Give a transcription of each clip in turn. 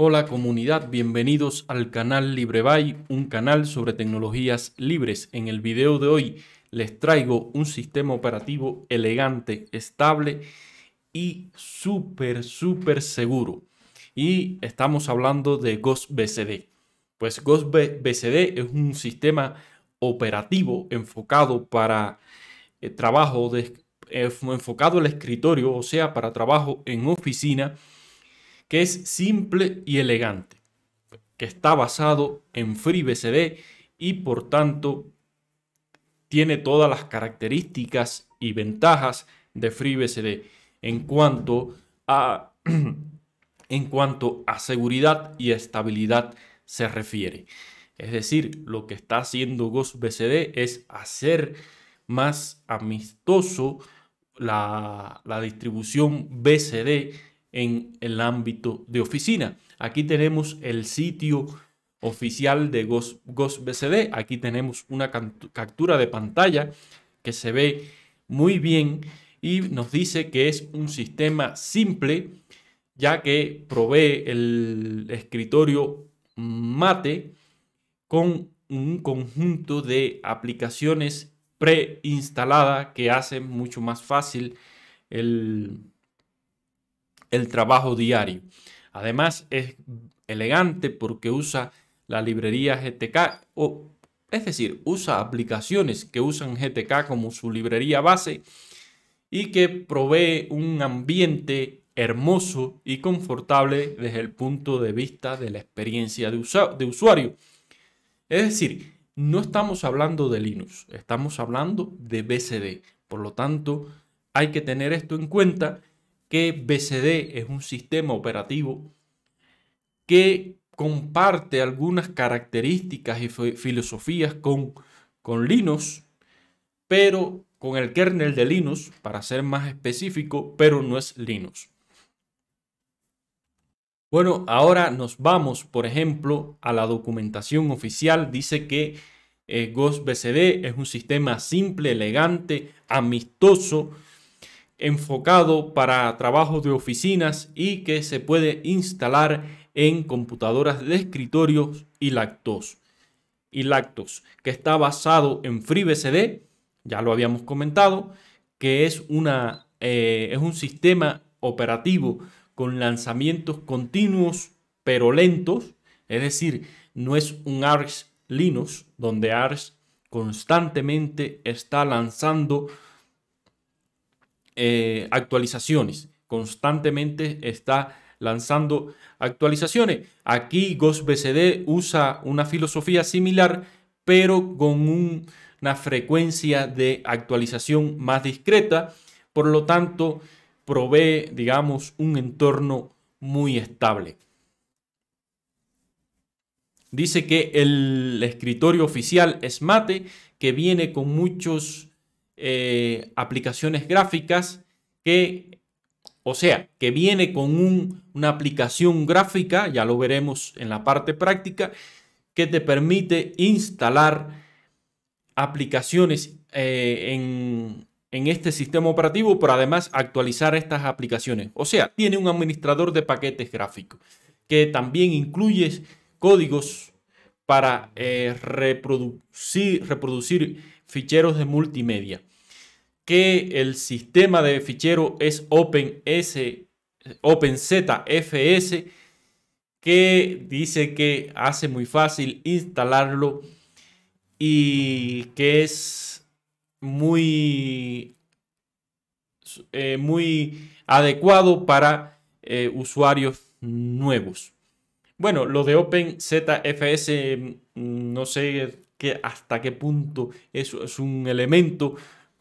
Hola comunidad, bienvenidos al canal LibreBuy, un canal sobre tecnologías libres. En el video de hoy les traigo un sistema operativo elegante, estable y súper, súper seguro. Y estamos hablando de GhostBCD. Pues GhostBSD es un sistema operativo enfocado para eh, trabajo, eh, enfocado al escritorio, o sea, para trabajo en oficina que es simple y elegante, que está basado en FreeBSD y por tanto tiene todas las características y ventajas de FreeBSD en cuanto a, en cuanto a seguridad y estabilidad se refiere. Es decir, lo que está haciendo GhostBSD es hacer más amistoso la, la distribución BCD en el ámbito de oficina. Aquí tenemos el sitio oficial de GhostBCD. Aquí tenemos una captura de pantalla que se ve muy bien y nos dice que es un sistema simple ya que provee el escritorio mate con un conjunto de aplicaciones preinstaladas que hacen mucho más fácil el, el trabajo diario. Además es elegante porque usa la librería GTK, o, es decir, usa aplicaciones que usan GTK como su librería base y que provee un ambiente hermoso y confortable desde el punto de vista de la experiencia de, usuario. Es decir, no estamos hablando de Linux, estamos hablando de BCD. Por lo tanto, hay que tener esto en cuenta que BCD es un sistema operativo que comparte algunas características y filosofías con, con Linux, pero con el kernel de Linux, para ser más específico, pero no es Linux. Bueno, ahora nos vamos, por ejemplo, a la documentación oficial. Dice que eh, Ghost BCD es un sistema simple, elegante, amistoso, enfocado para trabajos de oficinas y que se puede instalar en computadoras de escritorio y lactos. Y lactos, que está basado en FreeBSD, ya lo habíamos comentado, que es, una, eh, es un sistema operativo con lanzamientos continuos pero lentos, es decir, no es un ARS Linux donde ARS constantemente está lanzando eh, actualizaciones. Constantemente está lanzando actualizaciones. Aquí GhostBCD usa una filosofía similar, pero con una frecuencia de actualización más discreta. Por lo tanto, provee, digamos, un entorno muy estable. Dice que el escritorio oficial es Mate, que viene con muchos eh, aplicaciones gráficas que, o sea, que viene con una aplicación gráfica, ya lo veremos en la parte práctica, que te permite instalar aplicaciones eh, en, este sistema operativo, pero además actualizar estas aplicaciones. O sea, tiene un administrador de paquetes gráficos que también incluye códigos para eh, reproducir ficheros de multimedia que el sistema de fichero es OpenS, OpenZFS, que dice que hace muy fácil instalarlo y que es muy, eh, muy adecuado para eh, usuarios nuevos. Bueno, lo de OpenZFS mm, no sé hasta qué punto eso es un elemento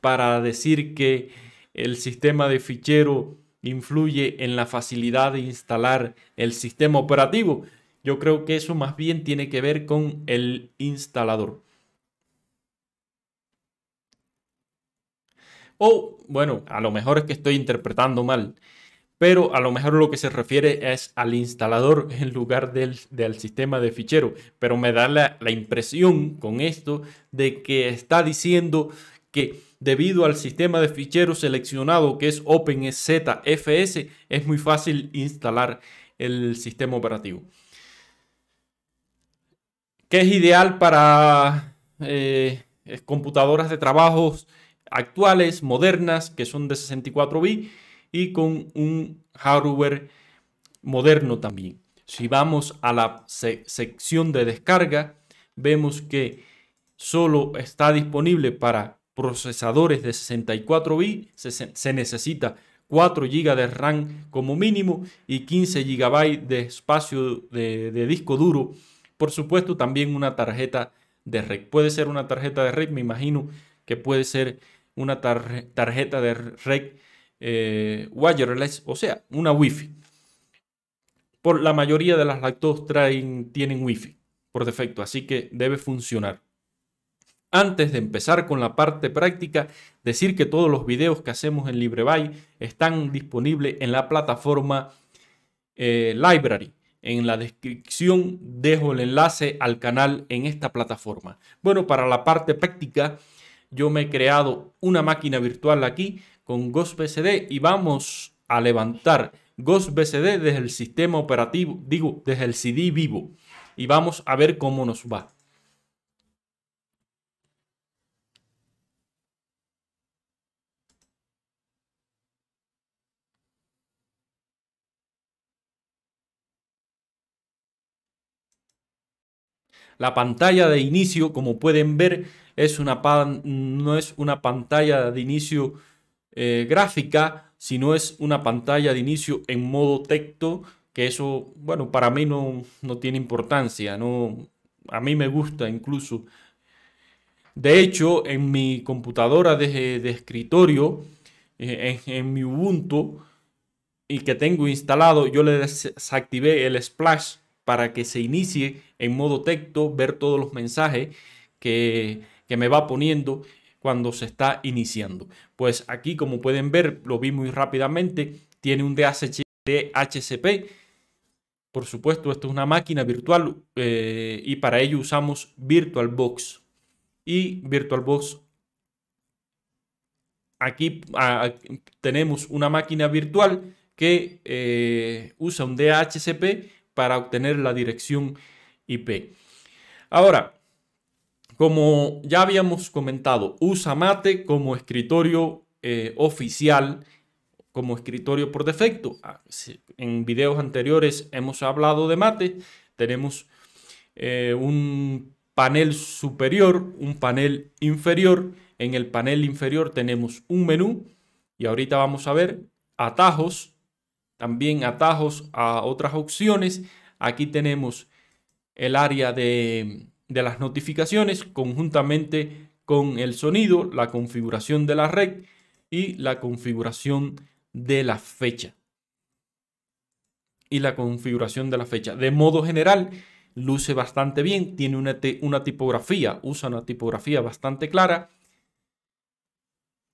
para decir que el sistema de fichero influye en la facilidad de instalar el sistema operativo. Yo creo que eso más bien tiene que ver con el instalador. O bueno, a lo mejor es que estoy interpretando mal, pero a lo mejor lo que se refiere es al instalador en lugar del, sistema de fichero. Pero me da la, la impresión con esto de que está diciendo debido al sistema de ficheros seleccionado que es OpenZFS, es muy fácil instalar el sistema operativo. Que es ideal para eh, computadoras de trabajos actuales, modernas, que son de 64 bits y con un hardware moderno también. Si vamos a la sección de descarga, vemos que solo está disponible para procesadores de 64 bits, se, necesita 4 GB de RAM como mínimo y 15 GB de espacio de, disco duro. Por supuesto, también una tarjeta de red. Puede ser una tarjeta de red, me imagino que puede ser una tarjeta de red eh, wireless, o sea, una Wi-Fi. Por la mayoría de las laptops tienen Wi-Fi por defecto, así que debe funcionar. Antes de empezar con la parte práctica, decir que todos los videos que hacemos en LibreBay están disponibles en la plataforma eh, Library. En la descripción dejo el enlace al canal en esta plataforma. Bueno, para la parte práctica, yo me he creado una máquina virtual aquí con GhostBSD y vamos a levantar GhostBSD desde el sistema operativo, digo, desde el CD vivo. Y vamos a ver cómo nos va. La pantalla de inicio, como pueden ver, es una no es una pantalla de inicio eh, gráfica, sino es una pantalla de inicio en modo texto, que eso, bueno, para mí no, tiene importancia, no, a mí me gusta incluso. De hecho, en mi computadora de, escritorio, eh, en, en, mi Ubuntu, y que tengo instalado, yo le desactivé el splash para que se inicie en modo texto, ver todos los mensajes que, me va poniendo cuando se está iniciando. Pues aquí, como pueden ver, lo vi muy rápidamente, tiene un DHCP. Por supuesto, esto es una máquina virtual eh, y para ello usamos VirtualBox. Y VirtualBox, aquí tenemos una máquina virtual que eh, usa un DHCP para obtener la dirección IP. Ahora, como ya habíamos comentado, usa Mate como escritorio eh, oficial, como escritorio por defecto. Ah, en videos anteriores hemos hablado de Mate. Tenemos eh, un panel superior, un panel inferior. En el panel inferior tenemos un menú y ahorita vamos a ver atajos, también atajos a otras opciones. Aquí tenemos el área de, las notificaciones conjuntamente con el sonido, la configuración de la red y la configuración de la fecha. Y la configuración de la fecha. De modo general, luce bastante bien, tiene una, una tipografía, usa una tipografía bastante clara.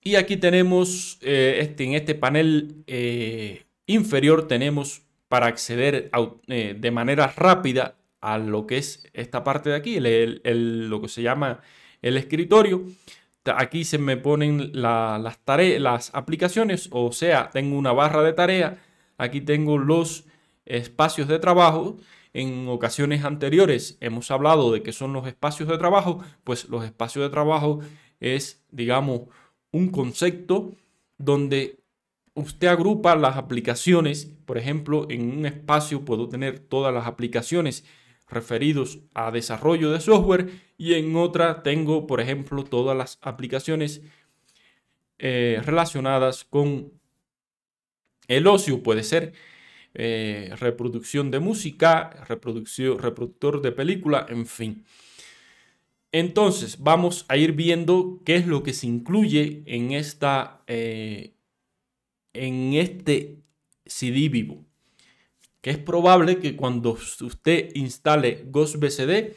Y aquí tenemos eh, este, en este panel eh, inferior tenemos para acceder eh, de manera rápida a lo que es esta parte de aquí, lo que se llama el escritorio. Aquí se me ponen las, tareas, las aplicaciones, o sea, tengo una barra de tarea, aquí tengo los espacios de trabajo. En ocasiones anteriores hemos hablado de que son los espacios de trabajo, pues los espacios de trabajo es, digamos, un concepto donde usted agrupa las aplicaciones, por ejemplo, en un espacio puedo tener todas las aplicaciones referidos a desarrollo de software y en otra tengo, por ejemplo, todas las aplicaciones eh, relacionadas con el ocio. Puede ser eh, reproducción de música, reproducción, reproductor de película, en fin. Entonces, vamos a ir viendo qué es lo que se incluye en esta eh, en este CD vivo. Que es probable que cuando usted instale Ghost BCD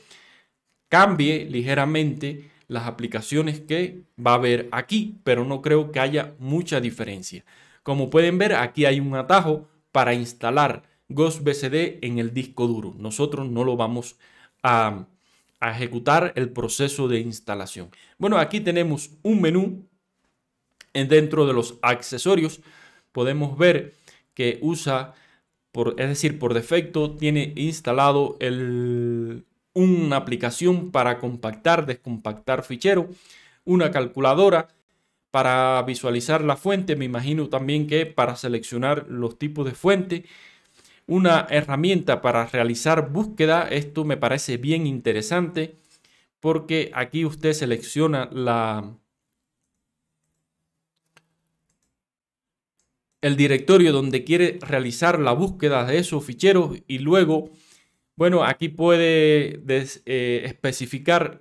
cambie ligeramente las aplicaciones que va a ver aquí, pero no creo que haya mucha diferencia. Como pueden ver, aquí hay un atajo para instalar Ghost BCD en el disco duro. Nosotros no lo vamos a, a ejecutar el proceso de instalación. Bueno, aquí tenemos un menú dentro de los accesorios podemos ver que usa, por, es decir, por defecto tiene instalado el, una aplicación para compactar, descompactar fichero, una calculadora para visualizar la fuente, me imagino también que para seleccionar los tipos de fuente, una herramienta para realizar búsqueda, esto me parece bien interesante porque aquí usted selecciona la, el directorio donde quiere realizar la búsqueda de esos ficheros y luego, bueno, aquí puede eh, especificar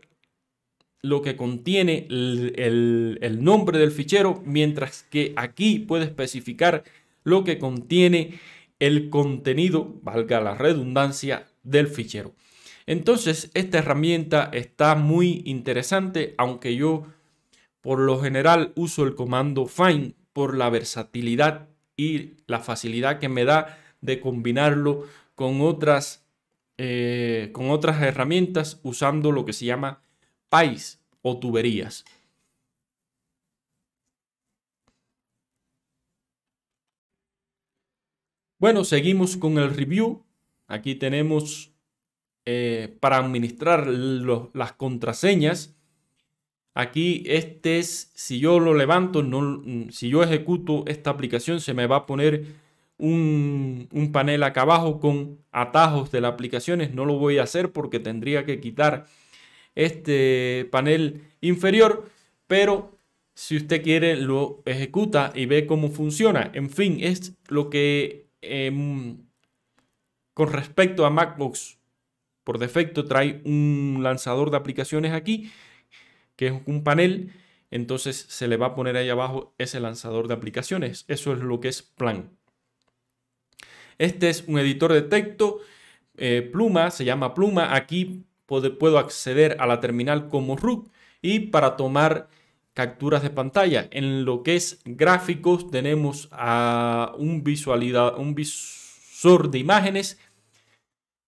lo que contiene el, nombre del fichero, mientras que aquí puede especificar lo que contiene el contenido, valga la redundancia, del fichero. Entonces, esta herramienta está muy interesante, aunque yo por lo general uso el comando find por la versatilidad y la facilidad que me da de combinarlo con otras, eh, con otras herramientas usando lo que se llama pais o tuberías. Bueno, seguimos con el review. Aquí tenemos eh, para administrar las contraseñas Aquí este es, si yo lo levanto, si yo ejecuto esta aplicación, se me va a poner un, panel acá abajo con atajos de las aplicaciones. No lo voy a hacer porque tendría que quitar este panel inferior, pero si usted quiere lo ejecuta y ve cómo funciona. En fin, es lo que em, con respecto a MacBooks por defecto trae un lanzador de aplicaciones aquí que es un panel, entonces se le va a poner ahí abajo ese lanzador de aplicaciones. Eso es lo que es Plan. Este es un editor de texto, eh, Pluma, se llama Pluma. Aquí puedo acceder a la terminal como ROOT y para tomar capturas de pantalla. En lo que es gráficos tenemos a un, visualidad, un visor de imágenes.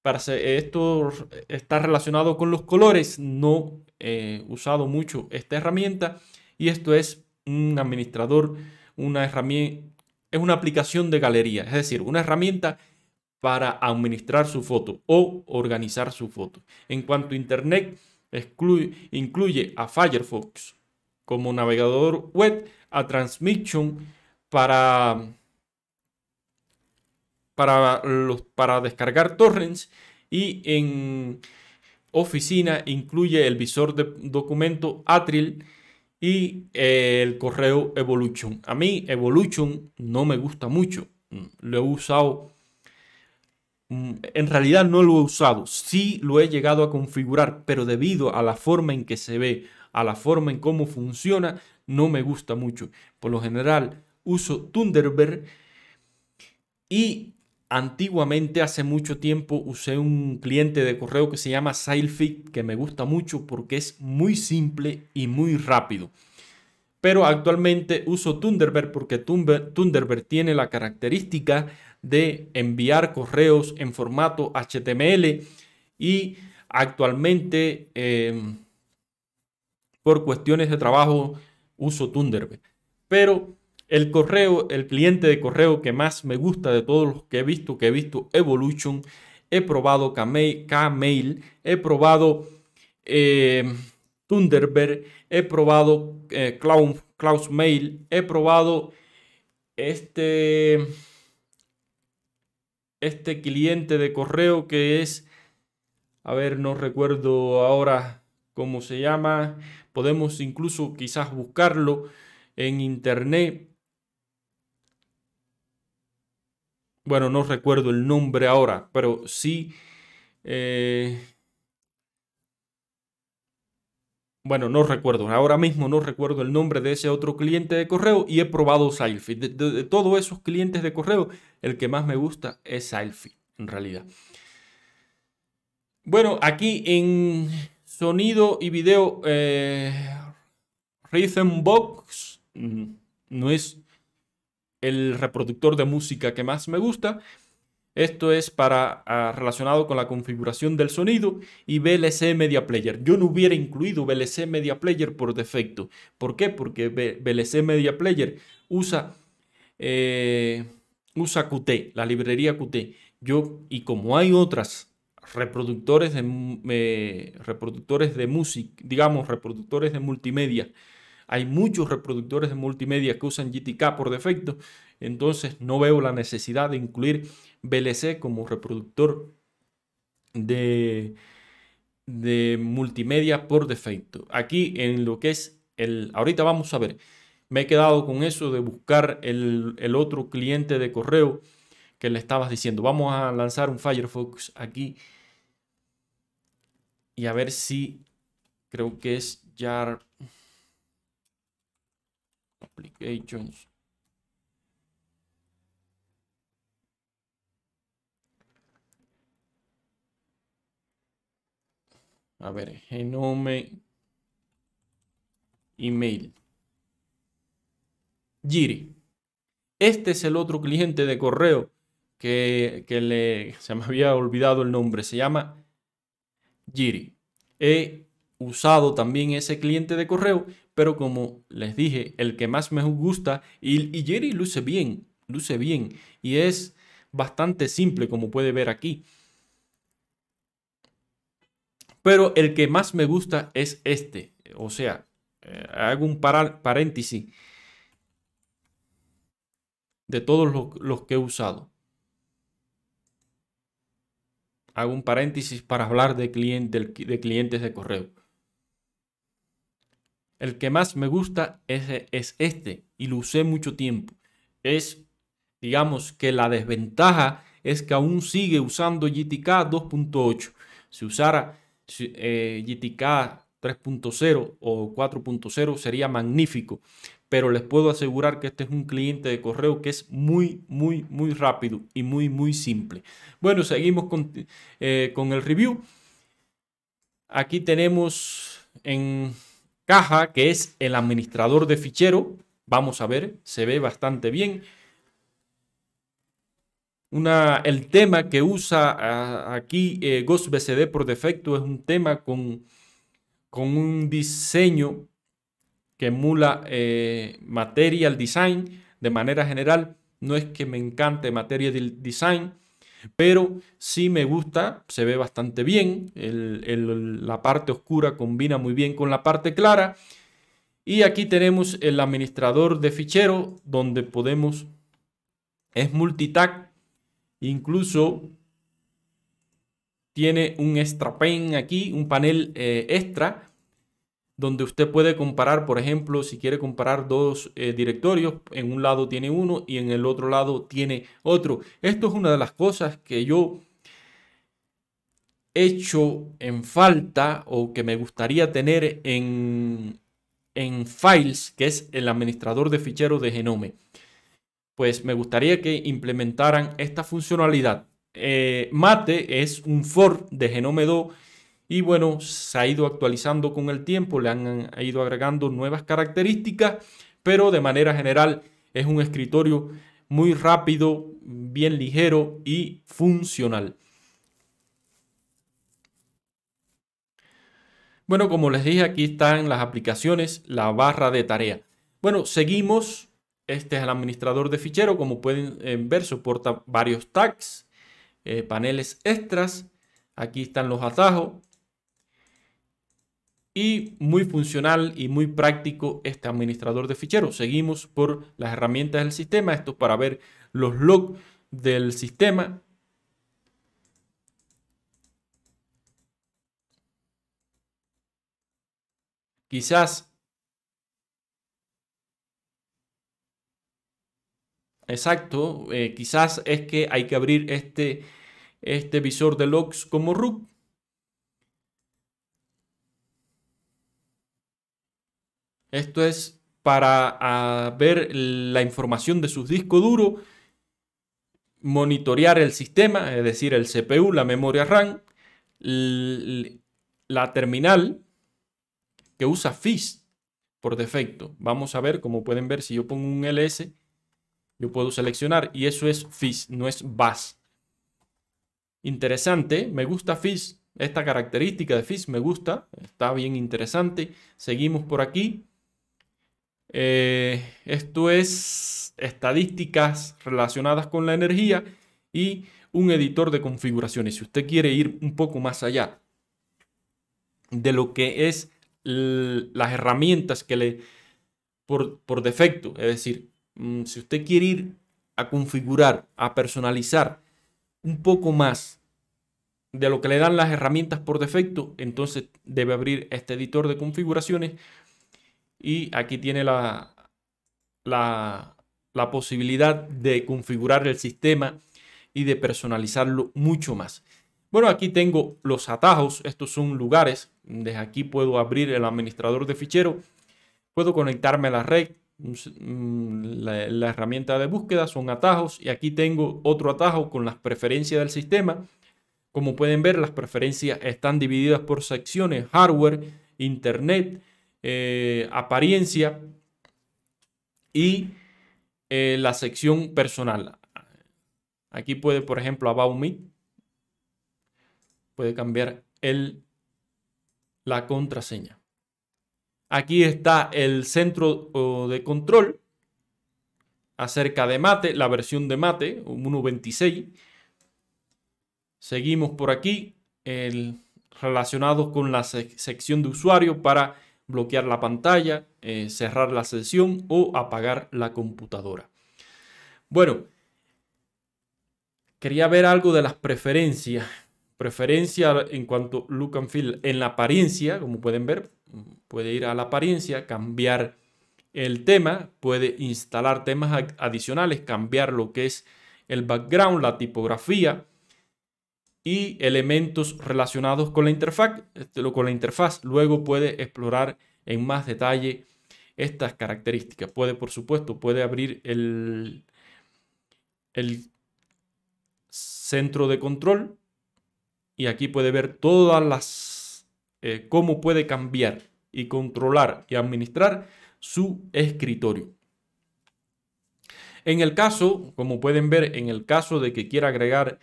Para esto está relacionado con los colores, no eh, usado mucho esta herramienta y esto es un administrador, una herramienta, es una aplicación de galería, es decir, una herramienta para administrar su foto o organizar su foto. En cuanto a Internet, incluye a Firefox como navegador web, a Transmission para, para, para descargar torrents y en oficina incluye el visor de documento Atril y eh, el correo Evolution. A mí Evolution no me gusta mucho. Mm, lo he usado. Mm, en realidad no lo he usado. Sí lo he llegado a configurar, pero debido a la forma en que se ve, a la forma en cómo funciona, no me gusta mucho. Por lo general uso Thunderbird y Antiguamente, hace mucho tiempo, usé un cliente de correo que se llama Sailfit, que me gusta mucho porque es muy simple y muy rápido. Pero actualmente uso Thunderbird porque Thunderbird tiene la característica de enviar correos en formato HTML y actualmente em, por cuestiones de trabajo uso Thunderbird. Pero el correo, el cliente de correo que más me gusta de todos los que he visto, que he visto Evolution, he probado K-Mail, he probado eh, Thunderbird, he probado eh, Cloud, Mail, he probado este, este cliente de correo que es, a ver, no recuerdo ahora cómo se llama, podemos incluso quizás buscarlo en internet bueno, no recuerdo el nombre ahora, pero sí... Eh, bueno, no recuerdo, ahora mismo no recuerdo el nombre de ese otro cliente de correo y he probado Selfie. De, todos esos clientes de correo, el que más me gusta es Selfie, en realidad. Bueno, aquí en sonido y video, eh, Box mm, no es el reproductor de música que más me gusta. Esto es para ah, relacionado con la configuración del sonido y VLC Media Player. Yo no hubiera incluido VLC Media Player por defecto. ¿Por qué? Porque VLC Media Player usa, eh, usa Qt, la librería Qt. Yo, y como hay otras reproductores de, eh, reproductores de música, digamos, reproductores de multimedia hay muchos reproductores de multimedia que usan GTK por defecto, entonces no veo la necesidad de incluir VLC como reproductor de, de multimedia por defecto. Aquí en lo que es el... Ahorita vamos a ver. Me he quedado con eso de buscar el, otro cliente de correo que le estabas diciendo. Vamos a lanzar un Firefox aquí y a ver si creo que es Jar. Ya applications. A ver, genome email. Giri Este es el otro cliente de correo que, le, se me había olvidado el nombre. Se llama Giri E usado también ese cliente de correo, pero como les dije, el que más me gusta y, y Jerry luce bien, luce bien y es bastante simple como puede ver aquí. Pero el que más me gusta es este, o sea, eh, hago un paréntesis de todos los, que he usado. Hago un paréntesis para hablar de, de clientes de correo. El que más me gusta es, es este y lo usé mucho tiempo. Es, digamos que la desventaja es que aún sigue usando GTK 2.8. Si usara eh, GTK 3.0 o 4.0 sería magnífico, pero les puedo asegurar que este es un cliente de correo que es muy, muy, muy rápido y muy, muy simple. Bueno, seguimos con eh, el review. Aquí tenemos en caja, que es el administrador de fichero. Vamos a ver, se ve bastante bien. Una, el tema que usa aquí eh, GhostBCD por defecto es un tema con, con un diseño que emula eh, Material Design de manera general. No es que me encante Material Design, pero sí me gusta, se ve bastante bien, la parte oscura combina muy bien con la parte clara. Y aquí tenemos el administrador de fichero donde podemos, es multitag, incluso tiene un extra pen aquí, un panel eh, extra donde usted puede comparar, por ejemplo, si quiere comparar dos eh, directorios, en un lado tiene uno y en el otro lado tiene otro. Esto es una de las cosas que yo he hecho en falta o que me gustaría tener en, en Files, que es el administrador de ficheros de Genome. Pues me gustaría que implementaran esta funcionalidad. Eh, Mate es un for de Genome 2 y bueno, se ha ido actualizando con el tiempo, le han ido agregando nuevas características, pero de manera general es un escritorio muy rápido, bien ligero y funcional. Bueno, como les dije, aquí están las aplicaciones, la barra de tarea. Bueno, seguimos. Este es el administrador de fichero. Como pueden eh, ver, soporta varios tags, eh, paneles extras. Aquí están los atajos, y muy funcional y muy práctico este administrador de ficheros. Seguimos por las herramientas del sistema. Esto para ver los logs del sistema. Quizás Exacto, eh, quizás es que hay que abrir este, este visor de logs como root Esto es para ver la información de sus discos duro, monitorear el sistema, es decir, el CPU, la memoria RAM, la terminal que usa FIS por defecto. Vamos a ver, como pueden ver, si yo pongo un LS, yo puedo seleccionar y eso es FIS, no es BAS. Interesante, me gusta FIS, esta característica de FIS me gusta, está bien interesante. Seguimos por aquí. Eh, esto es estadísticas relacionadas con la energía y un editor de configuraciones. Si usted quiere ir un poco más allá de lo que es las herramientas que le por, por defecto, es decir, mm, si usted quiere ir a configurar, a personalizar un poco más de lo que le dan las herramientas por defecto, entonces debe abrir este editor de configuraciones y aquí tiene la, posibilidad de configurar el sistema y de personalizarlo mucho más. Bueno, aquí tengo los atajos, estos son lugares, desde aquí puedo abrir el administrador de fichero, puedo conectarme a la red, mm, la, herramienta de búsqueda, son atajos y aquí tengo otro atajo con las preferencias del sistema. Como pueden ver, las preferencias están divididas por secciones, hardware, internet, eh, apariencia y eh, la sección personal. Aquí puede, por ejemplo, About Me, puede cambiar el, la contraseña. Aquí está el centro de control acerca de Mate, la versión de Mate, 1.26. Seguimos por aquí, el, relacionados con la sección de usuario para bloquear la pantalla, eh, cerrar la sesión o apagar la computadora. Bueno, quería ver algo de las preferencias. Preferencia en cuanto look and feel en la apariencia, como pueden ver, puede ir a la apariencia, cambiar el tema, puede instalar temas adicionales, cambiar lo que es el background, la tipografía, y elementos relacionados con la interfaz. Este, con la interfaz. Luego puede explorar en más detalle estas características. Puede, por supuesto, puede abrir el, centro de control y aquí puede ver todas las eh, cómo puede cambiar y controlar y administrar su escritorio. En el caso, como pueden ver, en el caso de que quiera agregar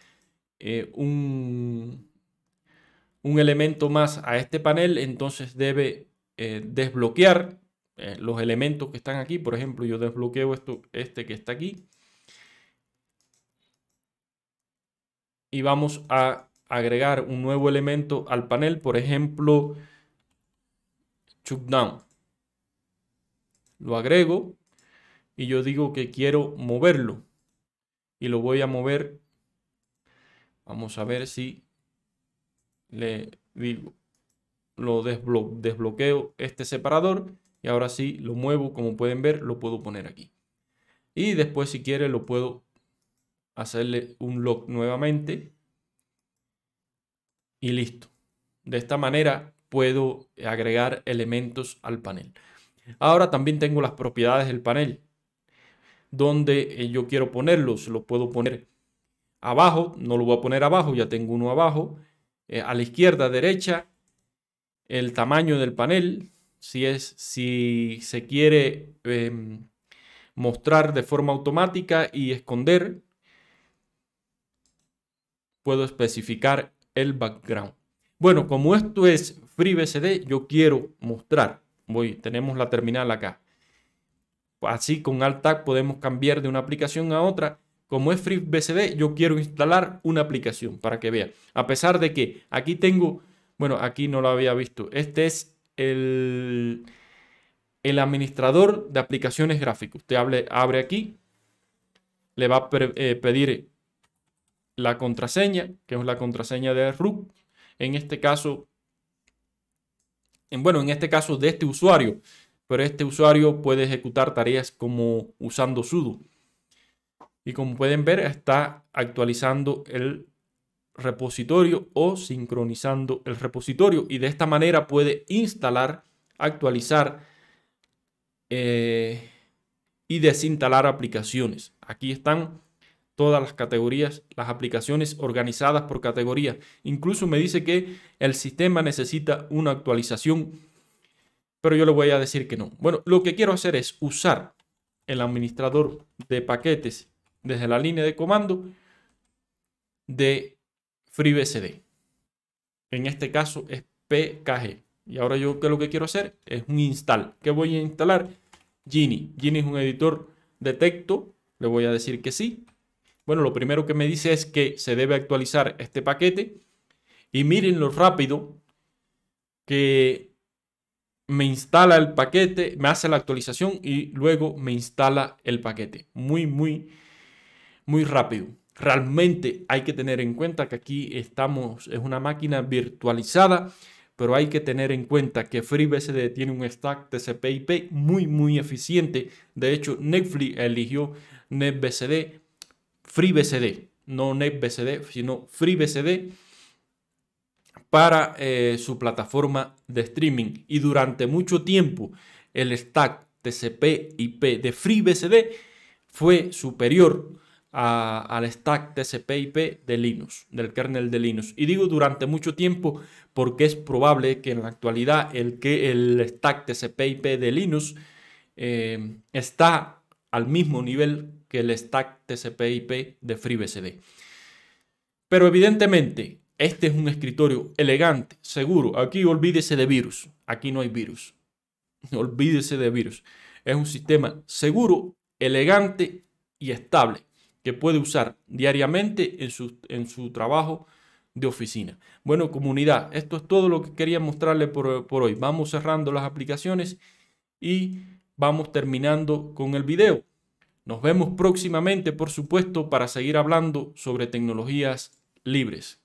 eh, un, elemento más a este panel, entonces debe eh, desbloquear eh, los elementos que están aquí. Por ejemplo, yo desbloqueo esto, este que está aquí. Y vamos a agregar un nuevo elemento al panel, por ejemplo, chupdown Lo agrego y yo digo que quiero moverlo y lo voy a mover Vamos a ver si le digo, lo desbloqueo este separador y ahora sí lo muevo, como pueden ver, lo puedo poner aquí. Y después si quiere lo puedo hacerle un lock nuevamente y listo. De esta manera puedo agregar elementos al panel. Ahora también tengo las propiedades del panel donde eh, yo quiero ponerlos. Lo puedo poner abajo, no lo voy a poner abajo, ya tengo uno abajo, eh, a la izquierda, derecha, el tamaño del panel, si, es, si se quiere em, mostrar de forma automática y esconder, puedo especificar el background. Bueno, como esto es FreeBSD, yo quiero mostrar. Voy, tenemos la terminal acá. Así con Alt podemos cambiar de una aplicación a otra como es FreeBSD, yo quiero instalar una aplicación para que vea. A pesar de que aquí tengo, bueno, aquí no lo había visto. Este es el, el administrador de aplicaciones gráficas. Usted abre aquí, le va a eh, pedir la contraseña, que es la contraseña de root. En este caso, en, bueno, en este caso de este usuario. Pero este usuario puede ejecutar tareas como usando sudo. Y como pueden ver, está actualizando el repositorio o sincronizando el repositorio. Y de esta manera puede instalar, actualizar eh, y desinstalar aplicaciones. Aquí están todas las categorías, las aplicaciones organizadas por categoría. Incluso me dice que el sistema necesita una actualización, pero yo le voy a decir que no. Bueno, lo que quiero hacer es usar el administrador de paquetes desde la línea de comando de FreeBSD. En este caso es PKG. Y ahora yo que lo que quiero hacer es un install. ¿Qué voy a instalar? Gini. Gini es un editor de texto. Le voy a decir que sí. Bueno, lo primero que me dice es que se debe actualizar este paquete. Y miren lo rápido que me instala el paquete, me hace la actualización y luego me instala el paquete. Muy, muy muy rápido. Realmente hay que tener en cuenta que aquí estamos, es una máquina virtualizada, pero hay que tener en cuenta que FreeBSD tiene un stack TCP/IP muy, muy eficiente. De hecho, Netflix eligió NetBSD, FreeBSD, no NetBSD, sino FreeBSD para eh, su plataforma de streaming. Y durante mucho tiempo, el stack TCP/IP de FreeBSD fue superior al stack TCP/IP de Linux, del kernel de Linux. Y digo durante mucho tiempo porque es probable que en la actualidad el, que el stack TCP/IP de Linux eh, está al mismo nivel que el stack TCP/IP de FreeBSD. Pero evidentemente este es un escritorio elegante, seguro. Aquí olvídese de virus. Aquí no hay virus. Olvídese de virus. Es un sistema seguro, elegante y estable que puede usar diariamente en su, trabajo de oficina. Bueno, comunidad, esto es todo lo que quería mostrarle por, por hoy. Vamos cerrando las aplicaciones y vamos terminando con el video. Nos vemos próximamente, por supuesto, para seguir hablando sobre tecnologías libres.